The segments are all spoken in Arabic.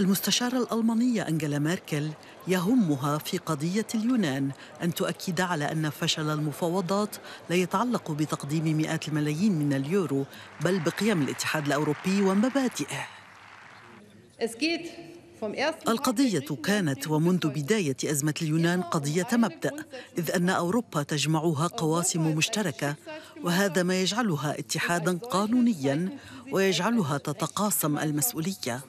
المستشارة الألمانية أنجلا ميركل يهمها في قضية اليونان أن تؤكد على أن فشل المفاوضات لا يتعلق بتقديم مئات الملايين من اليورو بل بقيم الاتحاد الأوروبي ومبادئه القضية كانت ومنذ بداية أزمة اليونان قضية مبدأ إذ أن أوروبا تجمعها قواسم مشتركة وهذا ما يجعلها اتحادا قانونيا ويجعلها تتقاسم المسؤولية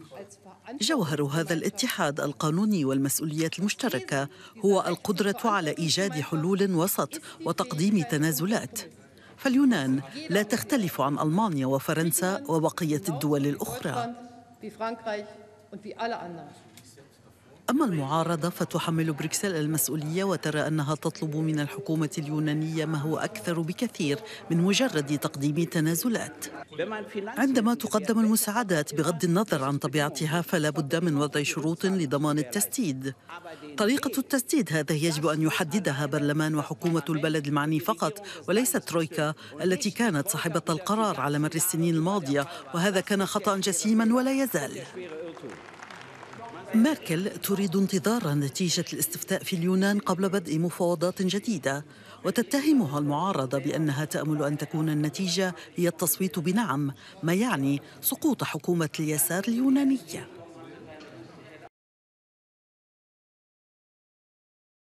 جوهر هذا الاتحاد القانوني والمسؤوليات المشتركه هو القدره على ايجاد حلول وسط وتقديم تنازلات فاليونان لا تختلف عن المانيا وفرنسا وبقيه الدول الاخرى أما المعارضة فتحمل بريكسل المسؤولية وترى أنها تطلب من الحكومة اليونانية ما هو أكثر بكثير من مجرد تقديم تنازلات عندما تقدم المساعدات بغض النظر عن طبيعتها فلا بد من وضع شروط لضمان التسديد طريقة التسديد هذا يجب أن يحددها برلمان وحكومة البلد المعني فقط وليس ترويكا التي كانت صاحبة القرار على مر السنين الماضية وهذا كان خطأ جسيما ولا يزال ميركل تريد انتظار نتيجة الاستفتاء في اليونان قبل بدء مفاوضات جديدة وتتهمها المعارضة بأنها تأمل أن تكون النتيجة هي التصويت بنعم ما يعني سقوط حكومة اليسار اليونانية